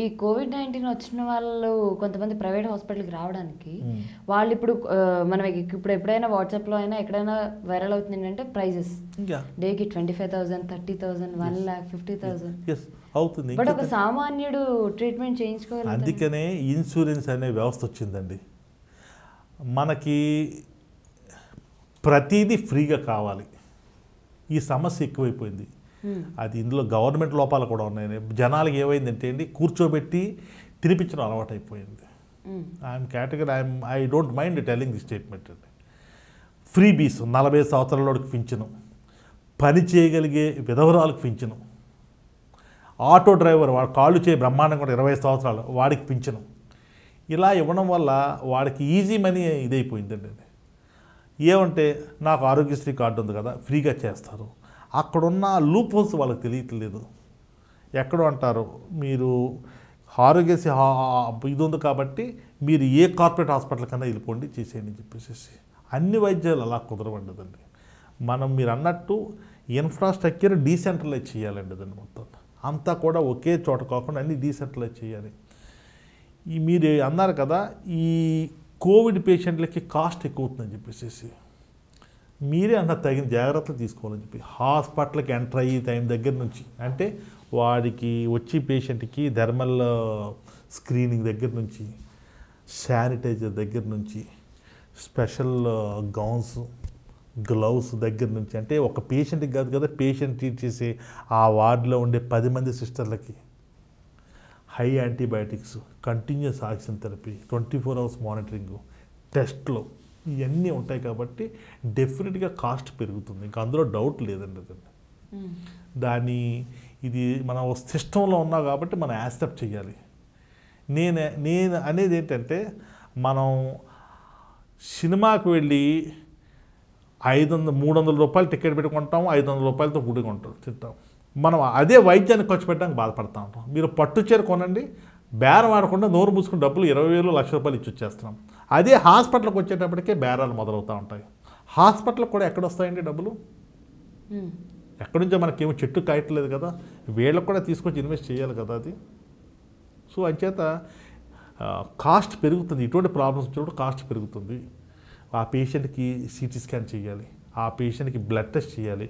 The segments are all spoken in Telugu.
ఈ కోవిడ్ నైన్టీన్ వచ్చిన వాళ్ళు కొంతమంది ప్రైవేట్ హాస్పిటల్కి రావడానికి వాళ్ళు ఇప్పుడు మనం ఇప్పుడు ఎప్పుడైనా వాట్సాప్లో అయినా ఎక్కడైనా వైరల్ అవుతుంది ఏంటంటే ప్రైజెస్ డేకి twenty five thousand thirty thousand one lakh fifty thousand అవుతుంది బట్ ఒక సామాన్యుడు ట్రీట్మెంట్ చేయించుకోవాలి అందుకనే ఇన్సూరెన్స్ అనే వ్యవస్థ వచ్చిందండి మనకి ప్రతిదీ ఫ్రీగా కావాలి ఈ సమస్య ఎక్కువైపోయింది అది ఇందులో గవర్నమెంట్ లోపాలు కూడా ఉన్నాయని జనాలకు ఏమైందంటే అండి కూర్చోబెట్టి తినిపించడం అలవాటు అయిపోయింది I'm category I'm I don't mind telling the statement అండి ఫ్రీ బీస్ నలభై సంవత్సరాలలోకి పింఛను పని చేయగలిగే విధవరాలకు పింఛను ఆటో డ్రైవర్ వాడు కాళ్ళు చేయి బ్రహ్మాండం కూడా ఇరవై సంవత్సరాలు వాడికి పింఛను ఇలా ఇవ్వడం వల్ల వాడికి ఈజీ మనీ ఇదైపోయిందండి ఏమంటే నాకు ఆరోగ్యశ్రీ కార్డు ఉంది కదా ఫ్రీగా చేస్తారు అక్కడున్న లూపోల్స్ వాళ్ళకి తెలియట్లేదు ఎక్కడో అంటారు మీరు ఆరోగ్యశ్రీ ఇది ఉంది కాబట్టి మీరు ఏ కార్పొరేట్ హాస్పిటల్ కన్నా వెళ్ళిపోండి చేసేయండి చెప్పేసేసి చెప్పేసి అన్ని వైద్యాలు అలా కుదరబడ్డదండి మనం మీరు అన్నట్టు ఇన్ఫ్రాస్ట్రక్చర్ డీసెంట్రలైజ్ చేయాలండి దాన్ని మొత్తం అంతా కూడా ఒకే చోట కాకుండా అన్ని డీసెంట్రలైజ్ చేయాలి ఈ మీరు అన్నారు కదా ఈ కోవిడ్ పేషెంట్లకి కాస్ట్ ఎక్కువ అవుతుందని చెప్పేసి మీరే అన్న తగిన జాగ్రత్తలు తీసుకోవాలని చెప్పి హాస్పిటల్కి ఎంటర్ అయ్యి టైం దగ్గర నుంచి అంటే వాడికి వచ్చి పేషెంట్కి థర్మల్ స్క్రీనింగ్ దగ్గర నుంచి శానిటైజర్ దగ్గర నుంచి స్పెషల్ గౌన్స్ గ్లౌస్ దగ్గర నుంచి అంటే ఒక పేషెంట్కి కాదు కదా పేషెంట్ ట్రీట్ చేసే ఆ వార్డులో ఉండే పది మంది సిస్టర్లకి high antibiotics continuous oxygen therapy twenty four hours monitoring టెస్ట్లు ఇవన్నీ ఉంటాయి కాబట్టి డెఫినెట్గా కాస్ట్ పెరుగుతుంది ఇంకా అందులో డౌట్ లేదండి అదండి దాని ఇది మన సిస్టంలో ఉన్నా కాబట్టి మనం యాక్సెప్ట్ చేయాలి నేను నేను అనేది ఏంటంటే మనం సినిమాకు వెళ్ళి ఐదు వందల మూడు వందల రూపాయలు టికెట్ పెట్టుకుంటాం ఐదు వందల రూపాయలతో గుడి కొంటాం తింటాం మనం అదే వైద్యానికి ఖర్చు పెట్టడానికి బాధపడతా ఉంటాం మీరు పట్టు చీర కొనండి బేరం ఆడకుండా నోరు మూసుకుని డబ్బులు ఇరవై వేలు లక్ష రూపాయలు ఇచ్చి వచ్చేస్తున్నాం అదే హాస్పిటల్కి వచ్చేటప్పటికే బేరాలు మొదలవుతూ ఉంటాయి హాస్పిటల్కి కూడా ఎక్కడ వస్తాయండి డబ్బులు ఎక్కడి నుంచో మనకేమో చెట్టు కాయట్లేదు కదా వీళ్ళకు కూడా తీసుకొచ్చి ఇన్వెస్ట్ చేయాలి కదా అది సో అంచేత కాస్ట్ పెరుగుతుంది ఇటువంటి ప్రాబ్లమ్స్ వచ్చినప్పుడు కాస్ట్ పెరుగుతుంది ఆ పేషెంట్కి సిటీ స్కాన్ చేయాలి ఆ పేషెంట్కి బ్లడ్ టెస్ట్ చేయాలి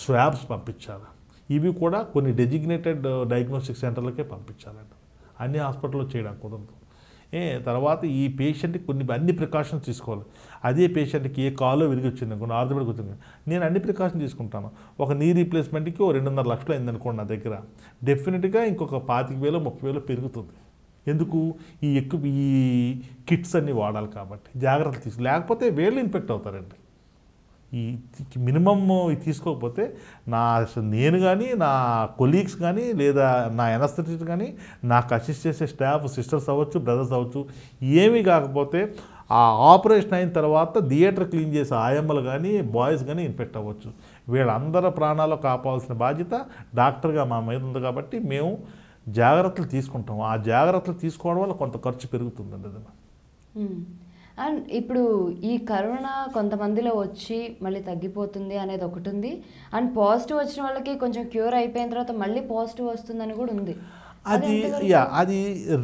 స్వాబ్స్ పంపించాలి ఇవి కూడా కొన్ని డెజిగ్నేటెడ్ డయాగ్నోస్టిక్ సెంటర్లకే పంపించాలండి అన్ని హాస్పిటల్లో చేయడం కుదరదు ఏ తర్వాత ఈ పేషెంట్కి కొన్ని అన్ని ప్రికాషన్స్ తీసుకోవాలి అదే పేషెంట్కి ఏ కాలో విరిగి వచ్చింది కొన్ని ఆర్థిక వచ్చింది నేను అన్ని ప్రికాషన్స్ తీసుకుంటాను ఒక నీ రీప్లేస్మెంట్కి ఓ రెండున్నర లక్షలు అయింది అనుకోండి నా దగ్గర డెఫినెట్గా ఇంకొక పాతిక వేలు ముప్పై వేలు పెరుగుతుంది ఎందుకు ఈ ఎక్కువ ఈ కిట్స్ అన్నీ వాడాలి కాబట్టి జాగ్రత్తలు తీసుకు లేకపోతే వేళ్ళు ఇన్ఫెక్ట్ అవుతారండి ఈ మినిమమ్ తీసుకోకపోతే నా నేను కానీ నా కొలీగ్స్ కానీ లేదా నా ఎనస్థెటిస్ట్ కానీ నాకు అసిస్ట్ చేసే స్టాఫ్ సిస్టర్స్ అవ్వచ్చు బ్రదర్స్ అవ్వచ్చు ఏమీ కాకపోతే ఆ ఆపరేషన్ అయిన తర్వాత థియేటర్ క్లీన్ చేసే ఆయమ్మలు కానీ బాయ్స్ కానీ ఇన్ఫెక్ట్ అవ్వచ్చు వీళ్ళందరి ప్రాణాలు కాపాల్సిన బాధ్యత డాక్టర్గా మా మీద ఉంది కాబట్టి మేము జాగ్రత్తలు తీసుకుంటాం ఆ జాగ్రత్తలు తీసుకోవడం వల్ల కొంత ఖర్చు పెరుగుతుందండి అది అండ్ ఇప్పుడు ఈ కరోనా కొంతమందిలో వచ్చి మళ్ళీ తగ్గిపోతుంది అనేది ఒకటి ఉంది అండ్ పాజిటివ్ వచ్చిన వాళ్ళకి కొంచెం క్యూర్ అయిపోయిన తర్వాత మళ్ళీ పాజిటివ్ వస్తుందని కూడా ఉంది అది యా అది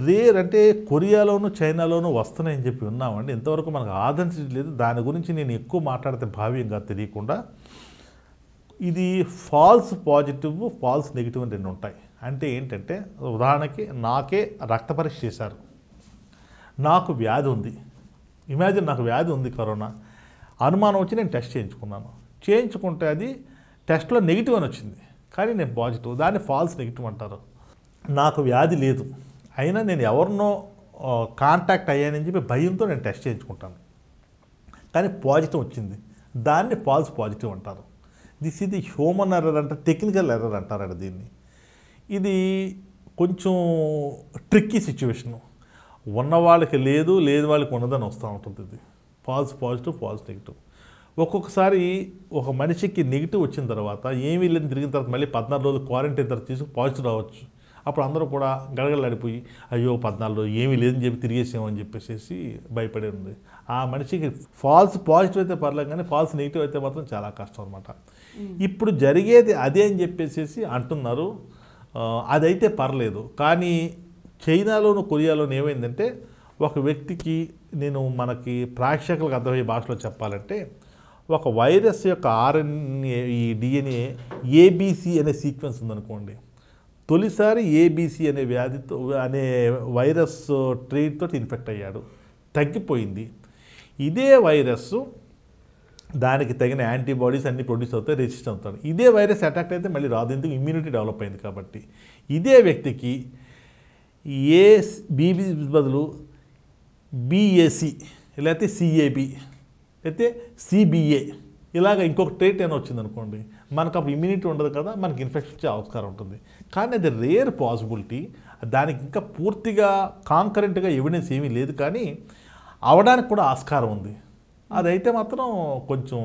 రేర్ అంటే కొరియాలోను చైనాలోను వస్తున్నాయని చెప్పి ఉన్నామండి ఇంతవరకు మనకు ఆదరించట్లేదు దాని గురించి నేను ఎక్కువ మాట్లాడితే భావ్యంగా తెలియకుండా ఇది ఫాల్స్ పాజిటివ్ ఫాల్స్ నెగిటివ్ అని రెండు ఉంటాయి అంటే ఏంటంటే ఉదాహరణకి నాకే రక్త పరీక్ష చేశారు నాకు వ్యాధి ఉంది ఇమాజిన్ నాకు వ్యాధి ఉంది కరోనా అనుమానం వచ్చి నేను టెస్ట్ చేయించుకున్నాను చేయించుకుంటే అది టెస్ట్లో నెగిటివ్ అని వచ్చింది కానీ నేను పాజిటివ్ దాన్ని ఫాల్స్ నెగిటివ్ అంటారు నాకు వ్యాధి లేదు అయినా నేను ఎవరినో కాంటాక్ట్ అయ్యానని చెప్పి భయంతో నేను టెస్ట్ చేయించుకుంటాను కానీ పాజిటివ్ వచ్చింది దాన్ని ఫాల్స్ పాజిటివ్ అంటారు దిస్ ఇది హ్యూమన్ ఎర్రర్ అంటే టెక్నికల్ ఎర్రర్ అంటారు దీన్ని ఇది కొంచెం ట్రిక్కీ సిచ్యువేషను ఉన్న వాళ్ళకి లేదు లేని వాళ్ళకి ఉన్నదని వస్తూ ఉంటుంది ఇది ఫాల్స్ పాజిటివ్ ఫాల్స్ నెగిటివ్ ఒక్కొక్కసారి ఒక మనిషికి నెగిటివ్ వచ్చిన తర్వాత ఏమీ లేని తిరిగిన తర్వాత మళ్ళీ పద్నాలుగు రోజులు క్వారంటైన్ తర్వాత తీసుకు పాజిటివ్ రావచ్చు అప్పుడు అందరూ కూడా గడగడలాడిపోయి అయ్యో పద్నాలుగు రోజులు ఏమీ లేదని చెప్పి తిరిగేసామని చెప్పేసి భయపడే ఉంది ఆ మనిషికి ఫాల్స్ పాజిటివ్ అయితే పర్లేదు కానీ ఫాల్స్ నెగిటివ్ అయితే మాత్రం చాలా కష్టం అనమాట ఇప్పుడు జరిగేది అదే అని చెప్పేసి అంటున్నారు అదైతే పర్లేదు కానీ చైనాలోను కొరియాలోను ఏమైందంటే ఒక వ్యక్తికి నేను మనకి ప్రేక్షకులకు అర్థమయ్యే భాషలో చెప్పాలంటే ఒక వైరస్ యొక్క ఆర్ఎన్ఏ ఈ డిఎన్ఏ ఏబీసీ అనే సీక్వెన్స్ ఉందనుకోండి తొలిసారి ఏబీసీ అనే వ్యాధితో అనే వైరస్ ట్రీట్తో ఇన్ఫెక్ట్ అయ్యాడు తగ్గిపోయింది ఇదే వైరస్ దానికి తగిన యాంటీబాడీస్ అన్ని ప్రొడ్యూస్ అవుతాయి రెసిస్ట్ అవుతాడు ఇదే వైరస్ అటాక్ అయితే మళ్ళీ రాదు ఎందుకు ఇమ్యూనిటీ డెవలప్ అయింది కాబట్టి ఇదే వ్యక్తికి ఏ బీబీ బదులు బీఏసి లేకపోతే సిఏబి లేకపోతే సిబిఏ ఇలాగ ఇంకొక ట్రేట్ అయినా వచ్చిందనుకోండి మనకు అప్పుడు ఇమ్యూనిటీ ఉండదు కదా మనకి ఇన్ఫెక్షన్ వచ్చే ఆస్కారం ఉంటుంది కానీ అది రేర్ పాసిబిలిటీ దానికి ఇంకా పూర్తిగా కాంకరెంట్గా ఎవిడెన్స్ ఏమీ లేదు కానీ అవడానికి కూడా ఆస్కారం ఉంది అదైతే మాత్రం కొంచెం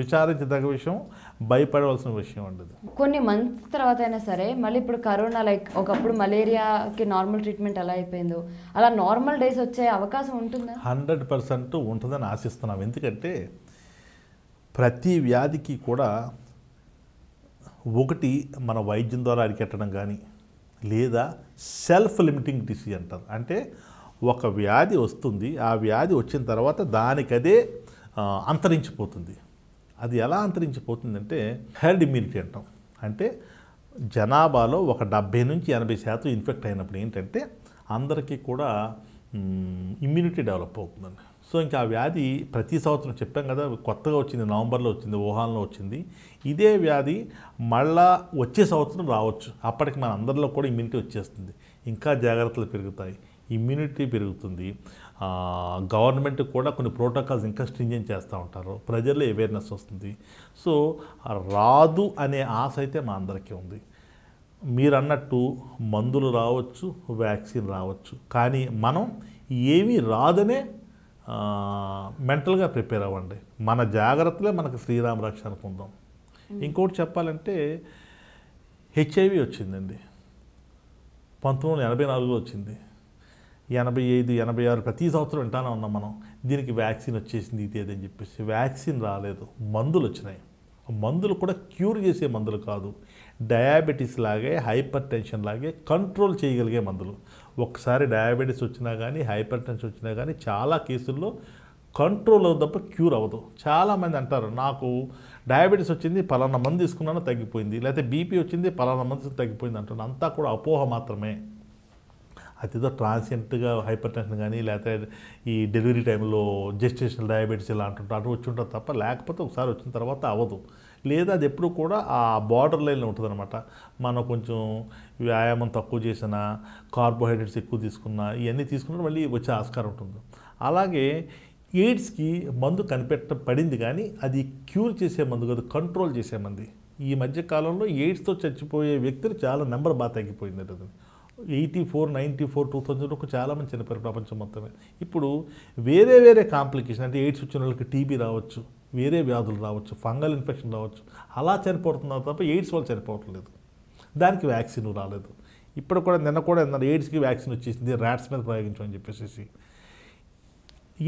విచారించదగ్గ విషయం భయపడవలసిన విషయం ఉండదు కొన్ని మంత్స్ తర్వాత అయినా సరే మళ్ళీ ఇప్పుడు కరోనా లైక్ ఒకప్పుడు మలేరియాకి నార్మల్ ట్రీట్మెంట్ ఎలా అయిపోయిందో అలా నార్మల్ డేస్ వచ్చే అవకాశం ఉంటుంది హండ్రెడ్ పర్సెంట్ ఉంటుందని ఆశిస్తున్నాం ఎందుకంటే ప్రతి వ్యాధికి కూడా ఒకటి మన వైద్యం ద్వారా అరికెట్టడం కానీ లేదా సెల్ఫ్ లిమిటింగ్ డిసీజ్ అంటారు అంటే ఒక వ్యాధి వస్తుంది ఆ వ్యాధి వచ్చిన తర్వాత దానికదే అంతరించిపోతుంది అది ఎలా అంతరించిపోతుందంటే హెర్డ్ ఇమ్యూనిటీ అంటాం అంటే జనాభాలో ఒక డెబ్బై నుంచి ఎనభై శాతం ఇన్ఫెక్ట్ అయినప్పుడు ఏంటంటే అందరికీ కూడా ఇమ్యూనిటీ డెవలప్ అవుతుందండి సో ఇంకా ఆ వ్యాధి ప్రతి సంవత్సరం చెప్పాం కదా కొత్తగా వచ్చింది నవంబర్లో వచ్చింది వుహాన్లో వచ్చింది ఇదే వ్యాధి మళ్ళా వచ్చే సంవత్సరం రావచ్చు అప్పటికి మన అందరిలో కూడా ఇమ్యూనిటీ వచ్చేస్తుంది ఇంకా జాగ్రత్తలు పెరుగుతాయి ఇమ్యూనిటీ పెరుగుతుంది గవర్నమెంట్ కూడా కొన్ని ప్రోటోకాల్స్ ఇంకా స్ట్రింజెంట్ చేస్తూ ఉంటారు ప్రజల్లో అవేర్నెస్ వస్తుంది సో రాదు అనే ఆశ అయితే మా అందరికీ ఉంది మీరు అన్నట్టు మందులు రావచ్చు వ్యాక్సిన్ రావచ్చు కానీ మనం ఏమీ రాదనే మెంటల్గా ప్రిపేర్ అవ్వండి మన జాగ్రత్తలే మనకు శ్రీరామ రక్ష అనుకుందాం hmm. ఇంకోటి చెప్పాలంటే హెచ్ఐవి వచ్చిందండి పంతొమ్మిది వందల ఎనభై నాలుగులో వచ్చింది ఎనభై ఐదు ఎనభై ఆరు ప్రతి సంవత్సరం వింటానే ఉన్నాం మనం దీనికి వ్యాక్సిన్ వచ్చేసింది ఇది అని చెప్పేసి వ్యాక్సిన్ రాలేదు మందులు వచ్చినాయి మందులు కూడా క్యూర్ చేసే మందులు కాదు డయాబెటీస్ లాగే హైపర్ టెన్షన్ లాగే కంట్రోల్ చేయగలిగే మందులు ఒకసారి డయాబెటీస్ వచ్చినా కానీ హైపర్ టెన్షన్ వచ్చినా కానీ చాలా కేసుల్లో కంట్రోల్ తప్ప క్యూర్ అవ్వదు చాలామంది అంటారు నాకు డయాబెటీస్ వచ్చింది పలానా మంది తీసుకున్నాను తగ్గిపోయింది లేకపోతే బీపీ వచ్చింది పలానా మంది తగ్గిపోయింది అంటున్నాను అంతా కూడా అపోహ మాత్రమే అతిదో ట్రాన్సియంట్గా హైపర్ టెన్షన్ కానీ లేకపోతే ఈ డెలివరీ టైంలో జస్టేషన్ డయాబెటీస్ ఇలా అంటుంటారు అటు వచ్చి ఉంటారు తప్ప లేకపోతే ఒకసారి వచ్చిన తర్వాత అవ్వదు లేదా అది ఎప్పుడు కూడా ఆ బార్డర్ లైన్లో అనమాట మనం కొంచెం వ్యాయామం తక్కువ చేసిన కార్బోహైడ్రేట్స్ ఎక్కువ తీసుకున్నా ఇవన్నీ తీసుకున్నా మళ్ళీ వచ్చే ఆస్కారం ఉంటుంది అలాగే ఎయిడ్స్కి మందు కనిపెట్ట పడింది కానీ అది క్యూర్ చేసే మందు కాదు కంట్రోల్ చేసే మంది ఈ కాలంలో ఎయిడ్స్తో చచ్చిపోయే వ్యక్తులు చాలా నెంబర్ బాగా తగ్గిపోయింది అది eighty four ninety four two thousand వరకు మంది చనిపోయారు ప్రపంచం మొత్తమే ఇప్పుడు వేరే వేరే కాంప్లికేషన్ అంటే ఎయిడ్స్ వచ్చిన వాళ్ళకి టీబీ రావచ్చు వేరే వ్యాధులు రావచ్చు ఫంగల్ ఇన్ఫెక్షన్ రావచ్చు అలా చనిపోతున్నారు తప్ప ఎయిడ్స్ వాళ్ళు చనిపోవట్లేదు దానికి వ్యాక్సిన్ రాలేదు ఇప్పుడు కూడా నిన్న కూడా ఏంటంటే ఎయిడ్స్కి వ్యాక్సిన్ వచ్చేసింది ర్యాట్స్ మీద ప్రయోగించమని చెప్పేసి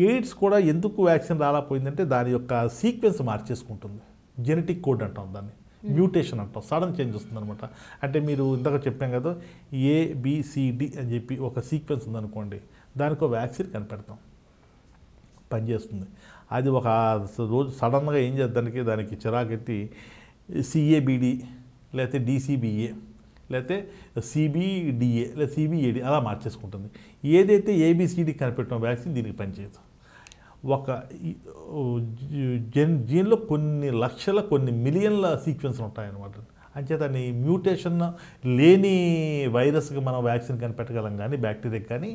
ఎయిడ్స్ కూడా ఎందుకు వ్యాక్సిన్ రాలేకపోయిందంటే దాని యొక్క సీక్వెన్స్ మార్చేసుకుంటుంది జెనెటిక్ కోడ్ అంటాం దాన్ని మ్యూటేషన్ అంటాం సడన్ చేంజ్ వస్తుంది అనమాట అంటే మీరు ఇందాక చెప్పాం కదా ఏబిసిడి అని చెప్పి ఒక సీక్వెన్స్ ఉందనుకోండి దానికి ఒక వ్యాక్సిన్ కనిపెడతాం పనిచేస్తుంది అది ఒక రోజు సడన్గా ఏం చేద్దానికి దానికి చిరాకెత్తి సిఏబిడి లేకపోతే డిసిబిఏ లేకపోతే సిబిడిఏ లేదా సిబిఏడి అలా మార్చేసుకుంటుంది ఏదైతే ఏబిసిడి కనిపెట్టడం వ్యాక్సిన్ దీనికి పనిచేయదు ఒక జన్ జీన్లో కొన్ని లక్షల కొన్ని మిలియన్ల సీక్వెన్స్లు ఉంటాయన్నమాట అంచేత దాన్ని మ్యూటేషన్ లేని వైరస్కి మనం వ్యాక్సిన్ కనిపెట్టగలం కానీ బ్యాక్టీరియా కానీ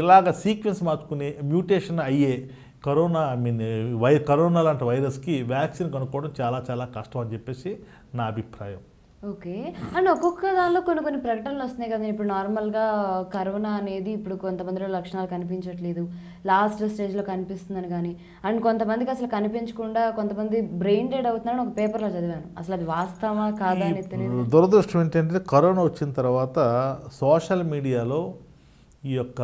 ఇలాగ సీక్వెన్స్ మార్చుకునే మ్యూటేషన్ అయ్యే corona I mean why corona లాంటి వైరస్కి వ్యాక్సిన్ కనుక్కోవడం చాలా చాలా కష్టం అని చెప్పేసి నా అభిప్రాయం ఓకే అండ్ ఒక్కొక్క దానిలో కొన్ని కొన్ని ప్రకటనలు వస్తున్నాయి కదా ఇప్పుడు నార్మల్గా కరోనా అనేది ఇప్పుడు కొంతమందిలో లక్షణాలు కనిపించట్లేదు లాస్ట్ స్టేజ్లో కనిపిస్తుందని కానీ అండ్ కొంతమందికి అసలు కనిపించకుండా కొంతమంది బ్రెయిన్ డెడ్ అవుతున్నారని ఒక పేపర్లో చదివాను అసలు అది వాస్తవా కాదా అని దురదృష్టం ఏంటంటే కరోనా వచ్చిన తర్వాత సోషల్ మీడియాలో ఈ యొక్క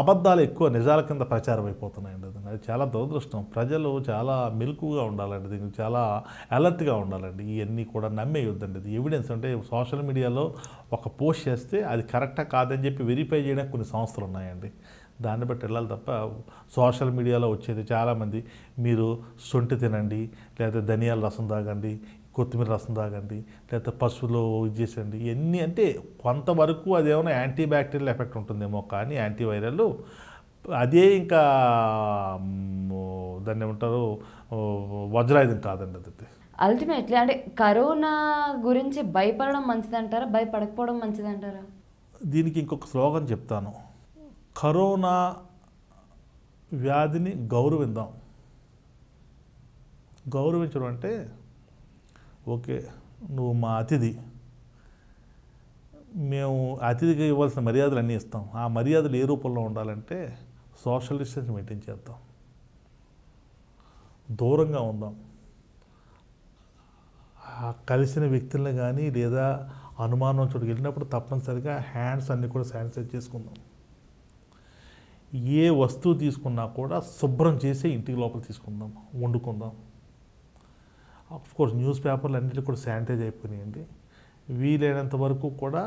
అబద్ధాలు ఎక్కువ నిజాల కింద ప్రచారం అయిపోతున్నాయండి అది చాలా దురదృష్టం ప్రజలు చాలా మెలకుగా ఉండాలండి దీనికి చాలా అలర్ట్గా ఉండాలండి ఇవన్నీ కూడా నమ్మేయొద్దండి ఇది ఎవిడెన్స్ అంటే సోషల్ మీడియాలో ఒక పోస్ట్ చేస్తే అది కరెక్టా కాదని చెప్పి వెరిఫై చేయడానికి కొన్ని సంస్థలు ఉన్నాయండి దాన్ని బట్టి వెళ్ళాలి తప్ప సోషల్ మీడియాలో వచ్చేది చాలామంది మీరు సొంటి తినండి లేదా ధనియాల రసం తాగండి కొత్తిమీర రసం తాగండి లేకపోతే పసుపులో ఇది చేసండి ఇవన్నీ అంటే కొంతవరకు అదేమైనా యాంటీ బ్యాక్టీరియల్ ఎఫెక్ట్ ఉంటుందేమో కానీ యాంటీవైరల్ అదే ఇంకా దాన్ని ఏమంటారు వజ్రాయుధం కాదండి అది అల్టిమేట్లీ అంటే కరోనా గురించి భయపడడం మంచిదంటారా భయపడకపోవడం మంచిదంటారా దీనికి ఇంకొక శ్లోకం చెప్తాను కరోనా వ్యాధిని గౌరవిందాం గౌరవించడం అంటే ఓకే నువ్వు మా అతిథి మేము అతిథికి ఇవ్వాల్సిన మర్యాదలు అన్నీ ఇస్తాం ఆ మర్యాదలు ఏ రూపంలో ఉండాలంటే సోషల్ డిస్టెన్స్ మెయింటైన్ చేద్దాం దూరంగా ఉందాం కలిసిన వ్యక్తులను కానీ లేదా అనుమానం చోటుకి వెళ్ళినప్పుడు తప్పనిసరిగా హ్యాండ్స్ అన్నీ కూడా శానిటైజ్ చేసుకుందాం ఏ వస్తువు తీసుకున్నా కూడా శుభ్రం చేసి ఇంటికి లోపల తీసుకుందాం వండుకుందాం ఆఫ్ కోర్స్ న్యూస్ పేపర్లు అన్నింటి కూడా శానిటైజ్ అయిపోయినాయండి వీలైనంత వరకు కూడా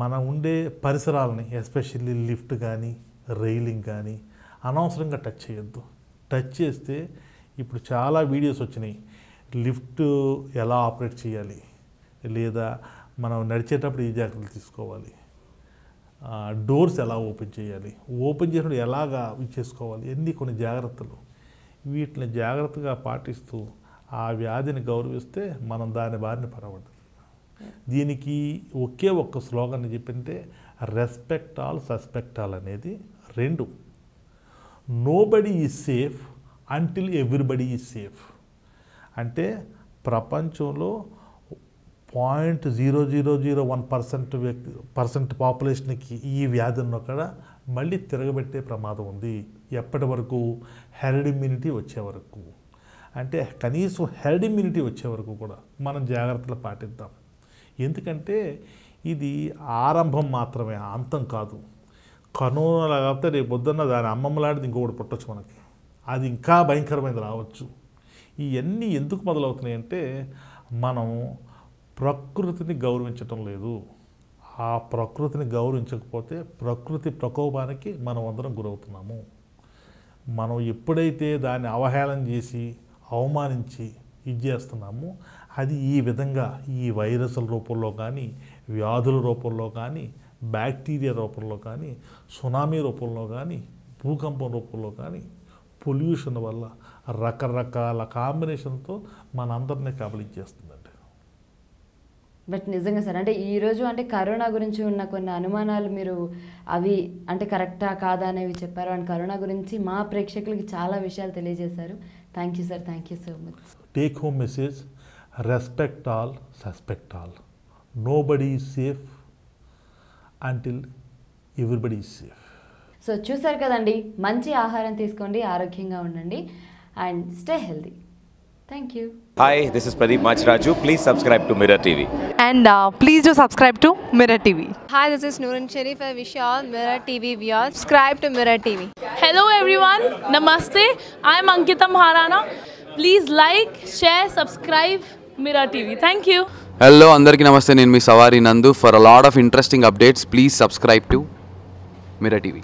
మనం ఉండే పరిసరాలని ఎస్పెషల్లీ లిఫ్ట్ కానీ రైలింగ్ కానీ అనవసరంగా టచ్ చేయొద్దు టచ్ చేస్తే ఇప్పుడు చాలా వీడియోస్ వచ్చినాయి లిఫ్ట్ ఎలా ఆపరేట్ చేయాలి లేదా మనం నడిచేటప్పుడు ఏ జాగ్రత్తలు తీసుకోవాలి డోర్స్ ఎలా ఓపెన్ చేయాలి ఓపెన్ చేసినప్పుడు ఎలాగా చేసుకోవాలి ఎన్ని కొన్ని జాగ్రత్తలు వీటిని జాగ్రత్తగా పాటిస్తూ ఆ వ్యాధిని గౌరవిస్తే మనం దాని బారిన పడవద్దు దీనికి ఒకే ఒక్క స్లోగన్ చెప్పింటే రెస్పెక్ట్ ఆల్ సస్పెక్ట్ ఆల్ అనేది రెండు nobody is safe until everybody is safe అంటే ప్రపంచంలో point zero zero zero one percent వ్యక్తి పర్సెంట్ పాపులేషన్కి ఈ వ్యాధి ఉన్నక్కడ మళ్ళీ తిరగబెట్టే ప్రమాదం ఉంది ఎప్పటి వరకు హెర్డ్ ఇమ్యూనిటీ వచ్చే వరకు అంటే కనీసం హెర్డ్ ఇమ్యూనిటీ వచ్చే వరకు కూడా మనం జాగ్రత్తలు పాటిద్దాం ఎందుకంటే ఇది ఆరంభం మాత్రమే అంతం కాదు కరోనా కాకపోతే రేపు పొద్దున్న దాని అమ్మమ్మలాంటిది ఇంకొకటి పుట్టచ్చు మనకి అది ఇంకా భయంకరమైనది రావచ్చు ఇవన్నీ ఎందుకు మొదలవుతున్నాయి అంటే మనం ప్రకృతిని గౌరవించటం లేదు ఆ ప్రకృతిని గౌరవించకపోతే ప్రకృతి ప్రకోపానికి మనం అందరం గురవుతున్నాము మనం ఎప్పుడైతే దాన్ని అవహేళన చేసి అవమానించి ఇది చేస్తున్నాము అది ఈ విధంగా ఈ వైరస్ల రూపంలో కానీ వ్యాధుల రూపంలో కానీ బ్యాక్టీరియా రూపంలో కానీ సునామీ రూపంలో కానీ భూకంపం రూపంలో కానీ పొల్యూషన్ వల్ల రకరకాల కాంబినేషన్తో మనందరినీ అండి బట్ నిజంగా సార్ అంటే ఈరోజు అంటే కరోనా గురించి ఉన్న కొన్ని అనుమానాలు మీరు అవి అంటే కరెక్టా కాదా అనేవి చెప్పారు అండ్ కరోనా గురించి మా ప్రేక్షకులకి చాలా విషయాలు తెలియజేశారు thank you sir thank you so much take home message respect all suspect all nobody safe until everybody safe so చూసారు కదండి మంచి ఆహారం తీసుకోండి ఆరోగ్యంగా ఉండండి and stay healthy Thank you. Hi, this is Pradeep Machraju. Please subscribe to Mirror TV. And uh, please do subscribe to Mirror TV. Hi, this is Nooran Sharif. I wish you all Mirror TV viewers. Subscribe to Mirror TV. Hello everyone. Namaste. I'm Ankita Maharana. Please like, share, subscribe Mirror TV. Thank you. Hello అందరికీ నమస్తే నేను మీ సవారి Nandu for a lot of interesting updates please subscribe to Mirror TV